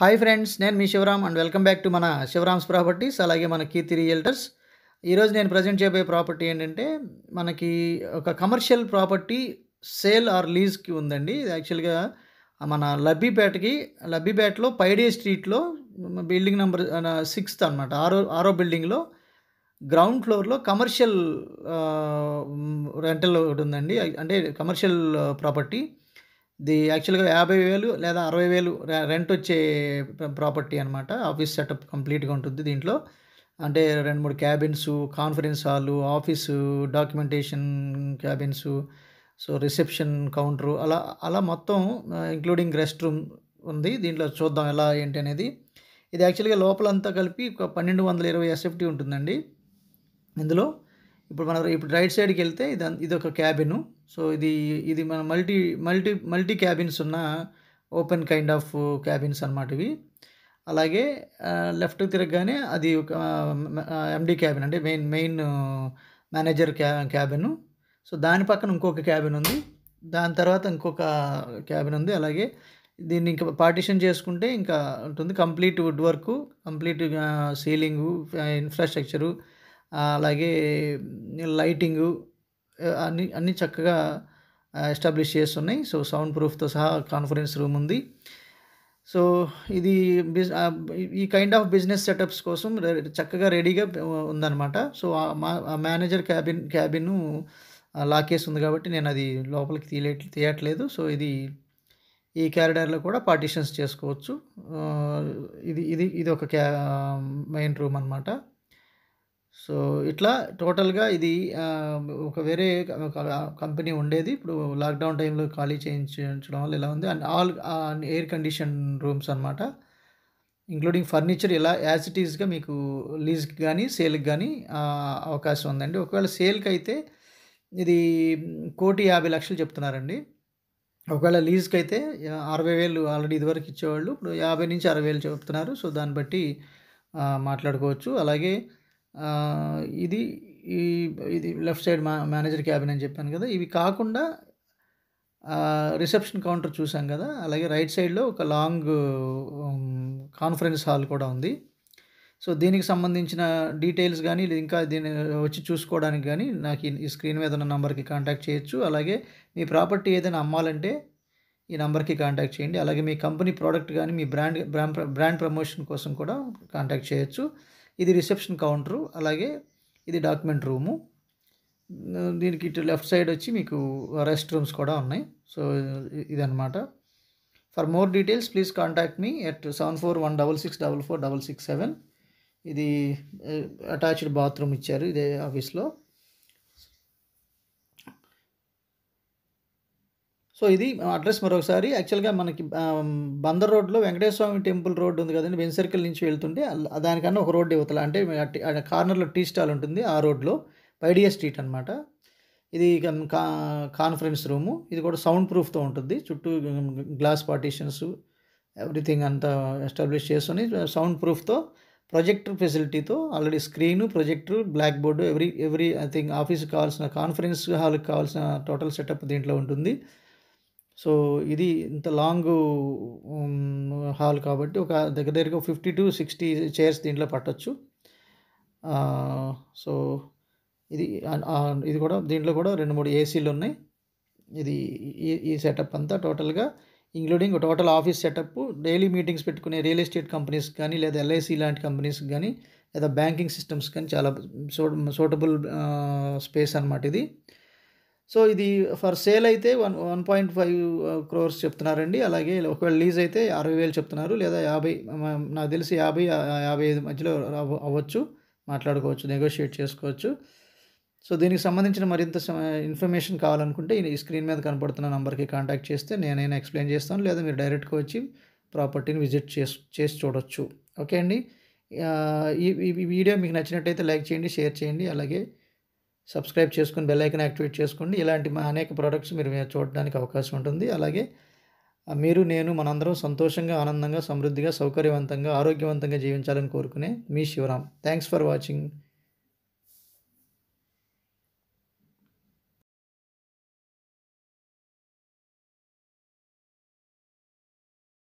hi friends నేను మీ Sivaram and welcome back to మన శివరామ్స్ ప్రాపర్టీస్ అలాగే మన కీర్తి రియల్టర్స్ ఈరోజు నేను ప్రజెంట్ చేయబోయే ప్రాపర్టీ ఏంటంటే మనకి ఒక కమర్షియల్ ప్రాపర్టీ సేల్ ఆర్ లీజ్కి ఉందండి ఇది యాక్చువల్గా మన లబ్బీపేటకి లబ్బీపేటలో పైడే స్ట్రీట్లో బిల్డింగ్ నెంబర్ సిక్స్త్ అనమాట ఆరో ఆరో బిల్డింగ్లో గ్రౌండ్ ఫ్లోర్లో కమర్షియల్ రెంటల్ ఒకటి ఉందండి అంటే కమర్షియల్ ప్రాపర్టీ ఇది యాక్చువల్గా యాభై వేలు లేదా అరవై వేలు రెంట్ వచ్చే ప్రాపర్టీ అనమాట ఆఫీస్ సెటప్ కంప్లీట్గా ఉంటుంది దీంట్లో అంటే రెండు మూడు cabins conference hall office documentation cabins so reception counter అలా అలా మొత్తం ఇంక్లూడింగ్ రెస్ట్ రూమ్ ఉంది దీంట్లో చూద్దాం ఎలా ఏంటి అనేది ఇది యాక్చువల్గా లోపలంతా కలిపి ఒక పన్నెండు వందల ఇరవై ఎస్ఎఫ్టీ ఉంటుందండి ఇందులో ఇప్పుడు మనం ఇప్పుడు రైట్ సైడ్కి వెళ్తే ఇది ఇదొక ఒక క్యాబిన్ సో ఇది ఇది మన మల్టీ మల్టీ మల్టీ క్యాబిన్స్ ఉన్న ఓపెన్ కైండ్ ఆఫ్ క్యాబిన్స్ అనమాట ఇవి అలాగే లెఫ్ట్ తిరగగానే అది ఒక ఎండి క్యాబిన్ అంటే మెయిన్ మెయిన్ మేనేజర్ క్యా క్యాబిన్ సో దాని పక్కన ఇంకొక క్యాబిన్ ఉంది దాని తర్వాత ఇంకొక క్యాబిన్ ఉంది అలాగే దీన్ని ఇంకా పార్టిషన్ చేసుకుంటే ఇంకా ఉంటుంది complete wood work complete ceiling infrastructure అలాగే లైటింగు అన్ని అన్ని చక్కగా ఎస్టాబ్లిష్ చేస్తున్నాయి సో సౌండ్ ప్రూఫ్తో సహా కాన్ఫరెన్స్ రూమ్ ఉంది సో ఇది బిజ్ ఈ కైండ్ ఆఫ్ బిజినెస్ సెటప్స్ కోసం చక్కగా రెడీగా ఉందన్నమాట సో మా మేనేజర్ క్యాబిన్ క్యాబిన్ లాకేస్ ఉంది కాబట్టి నేను అది లోపలికి తీయలే తీయట్లేదు సో ఇది ఈ క్యారిడార్లో కూడా పార్టీషన్స్ చేసుకోవచ్చు ఇది ఇది ఇది ఒక క్యా మెయిన్ రూమ్ అనమాట సో ఇట్లా టోటల్గా ఇది ఒక వేరే ఒక కంపెనీ ఉండేది ఇప్పుడు లాక్డౌన్ టైంలో ఖాళీ చేయించడం వల్ల ఇలా ఉంది and all air condition rooms అనమాట ఇంక్లూడింగ్ ఫర్నిచర్ ఇలా యాజ్ ఇట్ ఈస్గా మీకు లీజ్కి కానీ సేల్కి కానీ అవకాశం ఉందండి ఒకవేళ సేల్కి అయితే ఇది కోటి యాభై లక్షలు చెప్తున్నారండి ఒకవేళ లీజ్కి అయితే అరవై వేలు ఆల్రెడీ ఇదివరకు ఇచ్చేవాళ్ళు ఇప్పుడు యాభై నుంచి అరవై వేలు చెప్తున్నారు సో దాన్ని బట్టి మాట్లాడుకోవచ్చు అలాగే ఇది ఈ ఇది లెఫ్ట్ సైడ్ మా మేనేజర్ క్యాబిన్ అని చెప్పాను కదా ఇవి కాకుండా రిసెప్షన్ కౌంటర్ చూసాం కదా అలాగే రైట్ సైడ్లో ఒక లాంగ్ కాన్ఫరెన్స్ హాల్ కూడా ఉంది సో దీనికి సంబంధించిన డీటెయిల్స్ కానీ ఇంకా దీన్ని వచ్చి చూసుకోవడానికి కానీ నాకు ఈ స్క్రీన్ మీద ఉన్న నెంబర్కి కాంటాక్ట్ చేయొచ్చు అలాగే మీ ప్రాపర్టీ ఏదైనా అమ్మాలంటే ఈ నెంబర్కి కాంటాక్ట్ చేయండి అలాగే మీ కంపెనీ ప్రోడక్ట్ కానీ మీ బ్రాండ్ బ్రాండ్ ప్రమోషన్ కోసం కూడా కాంటాక్ట్ చేయొచ్చు ఇది రిసెప్షన్ కౌంటరు అలాగే ఇది డాక్యుమెంట్ రూము దీనికి ఇటు లెఫ్ట్ సైడ్ వచ్చి మీకు రెస్ట్ రూమ్స్ కూడా ఉన్నాయి సో ఇదనమాట for more details please contact me at seven four one double six double four double six seven ఇది అటాచ్డ్ బాత్రూమ్ ఇచ్చారు ఇదే ఆఫీస్లో సో ఇది అడ్రస్ మరొకసారి యాక్చువల్గా మనకి బందర్ రోడ్లో వెంకటేశ్వర స్వామి టెంపుల్ రోడ్ ఉంది కదండి వెన్ సర్కిల్ నుంచి వెళ్తుంటే దానికన్నా ఒక రోడ్డు ఇవతల అంటే కార్నర్లో టీ స్టాల్ ఉంటుంది ఆ రోడ్లో పైడియా స్ట్రీట్ అనమాట ఇది కాన్ఫరెన్స్ రూము ఇది కూడా సౌండ్ ప్రూఫ్తో ఉంటుంది చుట్టూ గ్లాస్ పార్టీషన్స్ ఎవ్రీథింగ్ అంతా ఎస్టాబ్లిష్ చేసుకొని సౌండ్ ప్రూఫ్తో ప్రొజెక్టర్ ఫెసిలిటీతో already screen projector black board every every I think ఆఫీస్కి కావాల్సిన కాన్ఫరెన్స్ హాల్కి కావాల్సిన టోటల్ సెటప్ దీంట్లో ఉంటుంది సో ఇది ఇంత లాంగ్ హాల్ కాబట్టి ఒక దగ్గర దగ్గరగా ఫిఫ్టీ టు సిక్స్టీ చైర్స్ దీంట్లో పట్టచ్చు సో ఇది ఇది కూడా దీంట్లో కూడా రెండు మూడు ఏసీలు ఉన్నాయి ఇది ఈ సెటప్ అంతా టోటల్గా including total office setup daily meetings పెట్టుకునే రియల్ ఎస్టేట్ కంపెనీస్ కానీ లేదా ఎల్ఐసి లాంటి కంపెనీస్ కానీ లేదా బ్యాంకింగ్ సిస్టమ్స్ కానీ చాలా సూటబుల్ స్పేస్ అనమాట ఇది సో ఇది ఫర్ సేల్ అయితే one one point five crores చెప్తున్నారండి అలాగే ఒకవేళ లీజ్ అయితే అరవై వేలు చెప్తున్నారు లేదా యాభై నాకు తెలిసి యాభై యాభై ఐదు మధ్యలో అవ్వచ్చు మాట్లాడుకోవచ్చు నెగోషియేట్ చేసుకోవచ్చు సో దీనికి సంబంధించిన మరింత ఇన్ఫర్మేషన్ కావాలనుకుంటే ఈ స్క్రీన్ మీద కనపడుతున్న నెంబర్కి కాంటాక్ట్ చేస్తే నేనైనా ఎక్స్ప్లెయిన్ చేస్తాను లేదా మీరు డైరెక్ట్గా వచ్చి ప్రాపర్టీని విజిట్ చేసి చేసి చూడొచ్చు ఓకే అండి ఈ వీడియో మీకు నచ్చినట్టయితే లైక్ చేయండి షేర్ చేయండి అలాగే సబ్స్క్రైబ్ చేసుకుని బెల్లైకన్ యాక్టివేట్ చేసుకోండి ఇలాంటి మా అనేక ప్రోడక్ట్స్ మీరు చూడడానికి అవకాశం ఉంటుంది అలాగే మీరు నేను మనందరం సంతోషంగా ఆనందంగా సమృద్ధిగా సౌకర్యవంతంగా ఆరోగ్యవంతంగా జీవించాలని కోరుకునే మీ శివరామ్ థ్యాంక్స్ ఫర్ వాచింగ్